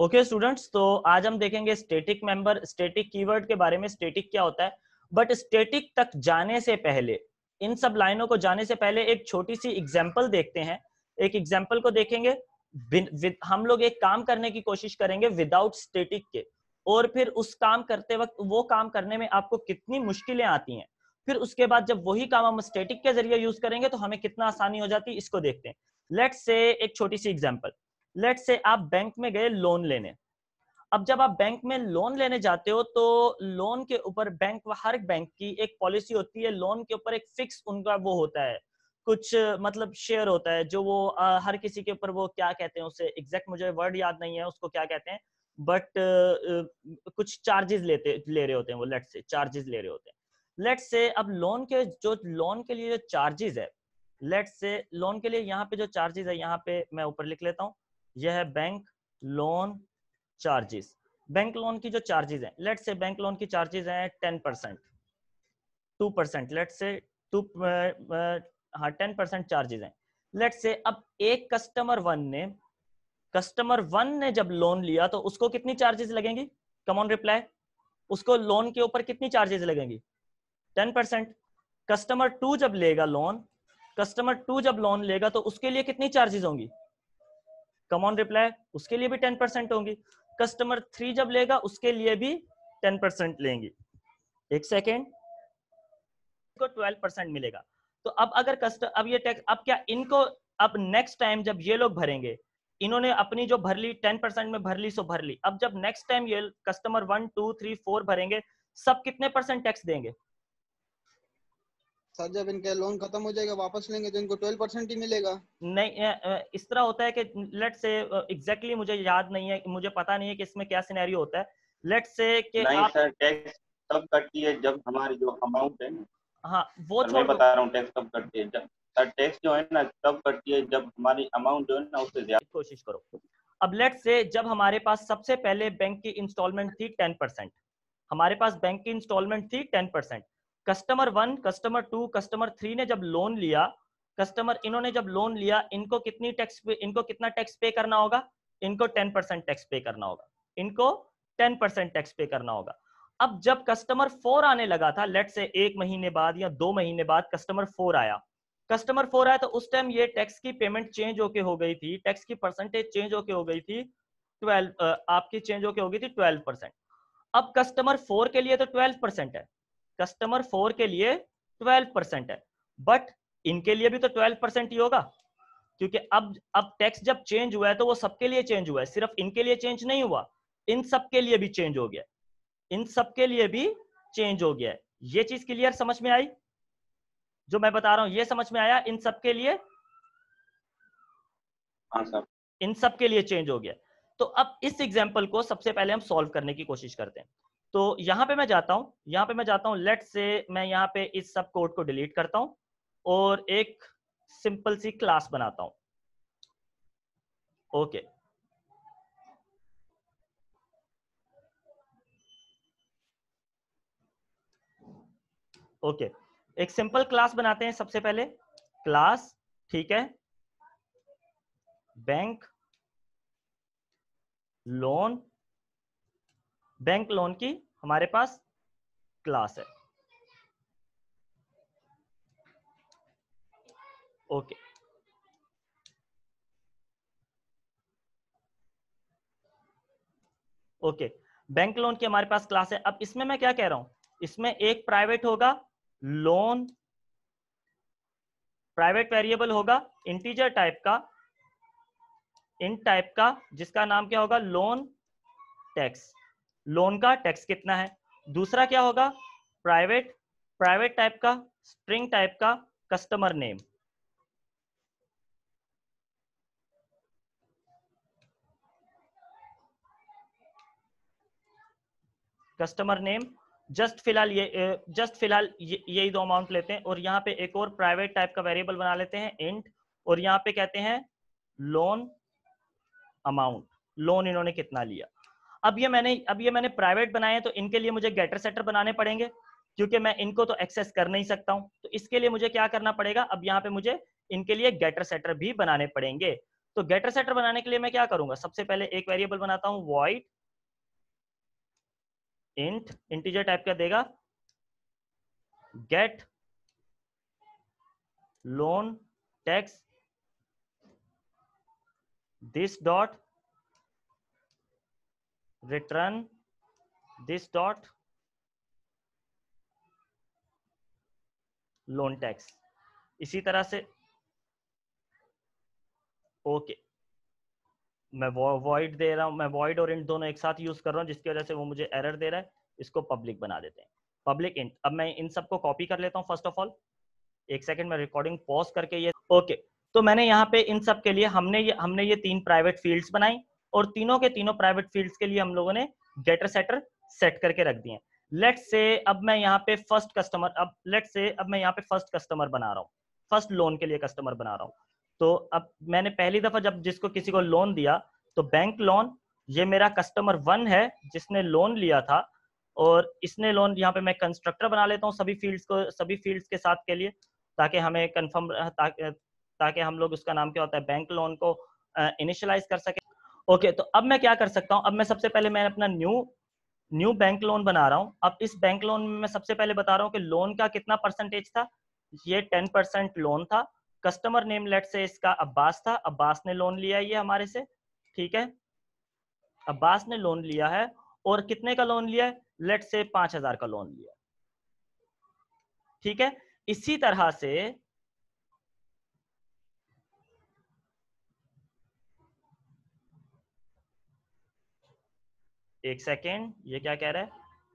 Okay okay, students तो आज हम देखेंगे स्टेटिक मेंबर स्टेटिक कीवर्ड के बारे में स्टेटिक क्या होता है बट स्टेटिक तक जाने से पहले इन सब लाइनों को जाने से पहले एक छोटी सी एग्जाम्पल देखते हैं एक एग्जाम्पल को देखेंगे हम लोग एक काम करने की कोशिश करेंगे विदाउट स्टेटिक के और फिर उस काम करते वक्त वो काम करने में आपको कितनी मुश्किलें आती हैं फिर उसके बाद जब वही काम हम स्टेटिक के जरिए यूज करेंगे तो हमें कितना आसानी हो जाती है इसको देखते हैं लेट्स से एक छोटी सी एग्जाम्पल लेट से आप बैंक में गए लोन लेने अब जब आप बैंक में लोन लेने जाते हो तो लोन के ऊपर बैंक हर बैंक की एक पॉलिसी होती है लोन के ऊपर एक फिक्स उनका वो होता है कुछ मतलब शेयर होता है जो वो आ, हर किसी के ऊपर वो क्या कहते हैं उसे एग्जैक्ट मुझे वर्ड याद नहीं है उसको क्या कहते हैं बट आ, कुछ चार्जेस लेते ले रहे होते हैं वो लेट से चार्जेस ले रहे होते हैं लेट से अब लोन के जो लोन के लिए जो चार्जेस है लेट से लोन के लिए यहाँ पे जो चार्जेस है यहाँ पे मैं ऊपर लिख लेता हूँ यह है bank loan charges bank loan की जो चार्जेस हैं लेट से बैंक लोन की चार्जेस हैं ten percent two percent late से टू हाँ टेन परसेंट चार्जेस हैं लेट से अब एक कस्टमर वन ने कस्टमर वन ने जब लोन लिया तो उसको कितनी चार्जेस लगेंगी कमऑन रिप्लाई उसको लोन के ऊपर कितनी चार्जेस लगेंगी टेन परसेंट कस्टमर टू जब लेगा लोन कस्टमर टू जब लोन लेगा तो उसके लिए कितनी चार्जेस होंगी कॉमन रिप्लाई उसके लिए भी टेन परसेंट होंगी कस्टमर थ्री जब लेगा उसके लिए भी टेन परसेंट लेंगी एक सेकेंड को ट्वेल्व परसेंट मिलेगा तो अब अगर कस्टमर अब ये टैक्स अब क्या इनको अब नेक्स्ट टाइम जब ये लोग भरेंगे इन्होंने अपनी जो भर ली टेन परसेंट में भर ली सो भर ली अब जब नेक्स्ट टाइम ये customer one two three four भरेंगे सब कितने परसेंट टैक्स देंगे सर जब इनके लोन खत्म हो जाएगा वापस लेंगे तो इनको 12 परसेंट ही मिलेगा नहीं इस तरह होता है कि लेट से एग्जैक्टली मुझे याद नहीं है मुझे पता नहीं है कि इसमें क्या सिनेरियो होता है लेट से कि नहीं आप... सर टैक्स तब कटती है जब हमारी जो अमाउंट है हाँ वो तो मैं बता रहा हूँ टैक्स तब कटती है जब सर टैक्स जो है ना तब कटती है जब हमारी अमाउंट जो है ना उससे ज्यादा कोशिश करो अब लेट से जब हमारे पास सबसे पहले बैंक की इंस्टॉलमेंट थी टेन परसेंट हमारे पास बैंक की इंस्टॉलमेंट थी ten percent customer one customer two customer three ने जब लोन लिया कस्टमर इन्होंने जब लोन लिया इनको कितनी टैक्स इनको कितना टैक्स पे करना होगा इनको टेन परसेंट टैक्स पे करना होगा इनको टेन परसेंट टैक्स पे करना होगा अब जब कस्टमर फोर आने लगा था लेट से एक महीने बाद या दो महीने बाद कस्टमर फोर आया कस्टमर फोर आया तो उस टाइम ये टैक्स की पेमेंट चेंज होके हो गई थी टैक्स की परसेंटेज चेंज होके हो गई थी ट्वेल्व आपकी चेंज होके हो गई थी ट्वेल्व परसेंट अब कस्टमर फोर के लिए तो ट्वेल्व परसेंट है कस्टमर फोर के लिए ट्वेल्व परसेंट है बट इनके लिए भी तो ट्वेल्व परसेंट ही होगा क्योंकि अब अब टैक्स जब चेंज हुआ है तो वो सबके लिए चेंज हुआ है सिर्फ इनके लिए चेंज नहीं हुआ इन सब के लिए भी चेंज हो गया इन सब के लिए भी चेंज हो गया ये चीज क्लियर समझ में आई जो मैं बता रहा हूं ये समझ में आया इन सबके लिए हाँ इन सबके लिए चेंज हो गया तो अब इस एग्जाम्पल को सबसे पहले हम सॉल्व करने की कोशिश करते हैं तो यहां पे मैं जाता हूं यहां पे मैं जाता हूं लेट से मैं यहां पे इस सब कोड को डिलीट करता हूं और एक सिंपल सी क्लास बनाता हूं ओके ओके एक सिंपल क्लास बनाते हैं सबसे पहले क्लास ठीक है बैंक लोन बैंक लोन की हमारे पास क्लास है ओके ओके बैंक लोन की हमारे पास क्लास है अब इसमें मैं क्या कह रहा हूं इसमें एक प्राइवेट होगा लोन प्राइवेट वेरिएबल होगा इंटीजर टाइप का इन टाइप का जिसका नाम क्या होगा लोन टैक्स लोन का टैक्स कितना है दूसरा क्या होगा प्राइवेट प्राइवेट टाइप का स्ट्रिंग टाइप का customer name customer name just फिलहाल ये जस्ट फिलहाल यही दो अमाउंट लेते हैं और यहां पे एक और प्राइवेट टाइप का वेरिएबल बना लेते हैं इंट और यहां पे कहते हैं लोन अमाउंट लोन इन्होंने कितना लिया अब ये मैंने अब ये मैंने प्राइवेट बनाए तो इनके लिए मुझे गेटर सेटर बनाने पड़ेंगे क्योंकि मैं इनको तो एक्सेस कर नहीं सकता हूं तो इसके लिए मुझे क्या करना पड़ेगा अब यहाँ पे मुझे इनके लिए गेटर सेटर भी बनाने पड़ेंगे तो गेटर सेटर बनाने के लिए मैं क्या करूंगा सबसे पहले एक वेरिएबल बनाता हूं वाइट इंट इंटीजर टाइप का देगा get loan tax this dot return this dot loan tax इसी तरह से ओके मैं वॉइड दे रहा हूं मैं वॉइड और इंट दोनों एक साथ यूज कर रहा हूं जिसकी वजह से वो मुझे एरर दे रहा है इसको पब्लिक बना देते हैं पब्लिक इंट अब मैं इन सबको कॉपी कर लेता हूं फर्स्ट ऑफ ऑल एक सेकंड में रिकॉर्डिंग पॉज करके ये ओके okay. तो मैंने यहाँ पे इन सब के लिए हमने ये हमने ये तीन प्राइवेट फील्ड्स बनाई और तीनों के तीनों प्राइवेट फील्ड्स के लिए हम लोगों ने गेटर सेटर सेट करके रख दिए लेट से अब मैं यहाँ पे फर्स्ट कस्टमर अब लेट से अब मैं यहाँ पे फर्स्ट कस्टमर बना रहा हूँ फर्स्ट लोन के लिए कस्टमर बना रहा हूँ तो अब मैंने पहली दफा जब जिसको किसी को लोन दिया तो बैंक लोन ये मेरा कस्टमर वन है जिसने लोन लिया था और इसने लोन यहाँ पे मैं कंस्ट्रक्टर बना लेता हूँ सभी फील्ड्स को सभी फील्ड्स के साथ के लिए ताकि हमें कंफर्म ताकि हम लोग उसका नाम क्या होता है बैंक लोन को इनिशियलाइज कर सके ओके तो अब मैं क्या कर सकता हूँ अब मैं सबसे पहले मैं अपना न्यू न्यू बैंक लोन बना रहा हूँ अब इस बैंक लोन में मैं सबसे पहले बता रहा हूँ कि लोन का कितना परसेंटेज था ये टेन परसेंट लोन था कस्टमर नेम लेट से इसका अब्बास था अब्बास ने लोन लिया ये हमारे से ठीक है अब्बास ने लोन लिया है और कितने का लोन लिया है लेट से पांच हजार का लोन लिया ठीक है इसी तरह से एक सेकेंड ये क्या कह रहा है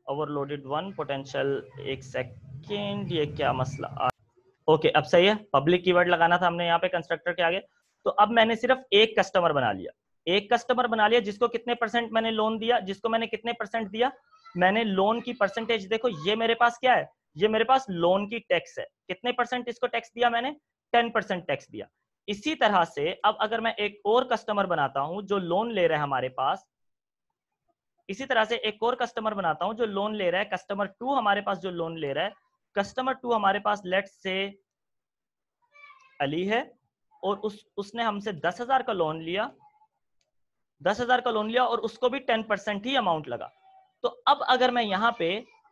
ओवरलोडेड वन पोटेंशियल एक सेकेंड ये क्या मसला ओके okay, अब सही है पब्लिक कीवर्ड लगाना था हमने यहाँ पे कंस्ट्रक्टर के आगे तो अब मैंने सिर्फ एक कस्टमर बना लिया एक कस्टमर बना लिया जिसको कितने परसेंट मैंने लोन दिया जिसको मैंने कितने परसेंट दिया मैंने लोन की परसेंटेज देखो ये मेरे पास क्या है ये मेरे पास लोन की टैक्स है कितने परसेंट इसको टैक्स दिया मैंने टेन परसेंट टैक्स दिया इसी तरह से अब अगर मैं एक और कस्टमर बनाता हूं जो लोन ले रहा है हमारे पास इसी तरह से एक और कस्टमर बनाता हूं जो लोन ले रहा है कस्टमर टू हमारे पास जो लोन ले रहा है कस्टमर टू हमारे पास लेट से अली है और उस उसने हमसे दस हजार का लोन लिया दस हजार का लोन लिया और उसको भी टेन परसेंट ही अमाउंट लगा तो अब अगर मैं यहाँ पे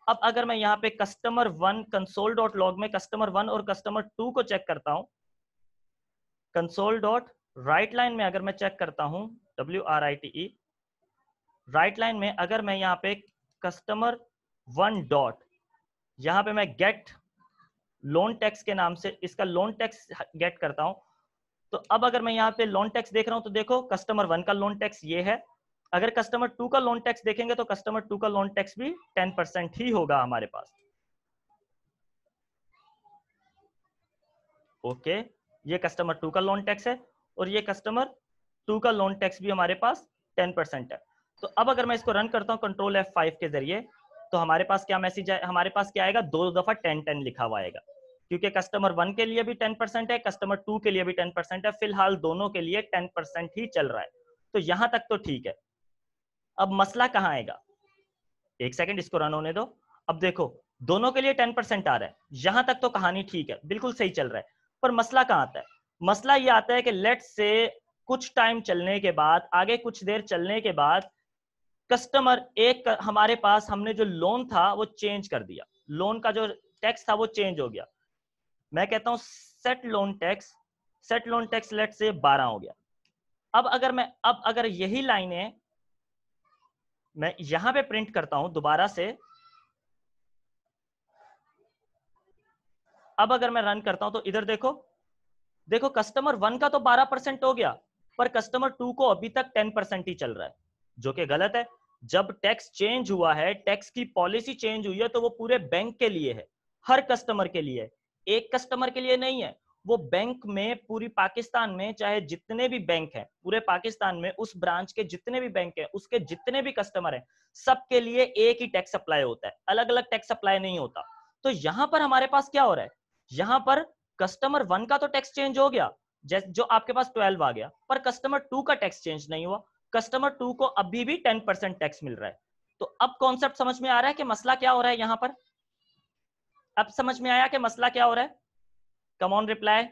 अब अगर मैं यहाँ पे customer one console dot log में कस्टमर वन और कस्टमर टू को चेक करता हूँ कंसोल डॉट राइट लाइन में अगर मैं चेक करता हूँ W R I T E write line में अगर मैं यहाँ पे कस्टमर वन डॉट यहाँ पे मैं गेट लोन टैक्स के नाम से इसका लोन टैक्स गेट करता हूं तो अब अगर मैं यहाँ पे लोन टैक्स देख रहा हूं तो देखो कस्टमर वन का लोन टैक्स ये है अगर कस्टमर टू का लोन टैक्स देखेंगे तो कस्टमर टू का लोन टैक्स भी टेन परसेंट ही होगा हमारे पास ओके ये कस्टमर टू का लोन टैक्स है और ये कस्टमर टू का लोन टैक्स भी हमारे पास टेन परसेंट है तो अब अगर मैं इसको रन करता हूँ कंट्रोल एफ फाइव के जरिए तो हमारे पास क्या मैसेज आए हमारे पास क्या आएगा दो दफा टेन टेन लिखा हुआ आएगा क्योंकि कस्टमर वन के लिए भी टेन परसेंट है कस्टमर टू के लिए भी टेन परसेंट है फिलहाल दोनों के लिए टेन परसेंट ही चल रहा है तो यहां तक तो ठीक है अब मसला कहाँ आएगा एक सेकेंड इसको रन होने दो अब देखो दोनों के लिए टेन परसेंट आ रहा है यहां तक तो कहानी ठीक है बिल्कुल सही चल रहा है पर मसला कहाँ आता है मसला ये आता है कि लेट से कुछ टाइम चलने के बाद आगे कुछ देर चलने के बाद कस्टमर एक हमारे पास हमने जो लोन था वो चेंज कर दिया लोन का जो टैक्स था वो चेंज हो गया मैं कहता हूं set loan tax set loan tax late से बारह हो गया अब अगर मैं अब अगर यही लाइनें मैं यहां पे प्रिंट करता हूं दोबारा से अब अगर मैं रन करता हूं तो इधर देखो देखो कस्टमर वन का तो बारह परसेंट हो गया पर कस्टमर टू को अभी तक टेन परसेंट ही चल रहा है जो कि गलत है जब टैक्स चेंज हुआ है टैक्स की पॉलिसी चेंज हुई है तो वो पूरे बैंक के लिए है हर कस्टमर के लिए एक कस्टमर के लिए नहीं है वो बैंक में पूरी पाकिस्तान में चाहे जितने भी बैंक हैं पूरे पाकिस्तान में उस ब्रांच के जितने भी बैंक हैं उसके जितने भी कस्टमर हैं सबके लिए एक ही टैक्स अप्लाई होता है अलग अलग टैक्स अप्लाई नहीं होता तो यहाँ पर हमारे पास क्या हो रहा है यहाँ पर कस्टमर वन का तो टैक्स चेंज हो गया जो आपके पास ट्वेल्व आ गया पर कस्टमर टू का टैक्स चेंज नहीं हुआ कस्टमर टू को अभी भी टेन परसेंट टैक्स मिल रहा है तो अब कॉन्सेप्ट समझ में आ रहा है कि मसला क्या हो रहा है यहां पर अब समझ में आया कि मसला क्या हो रहा है कमॉन रिप्लाई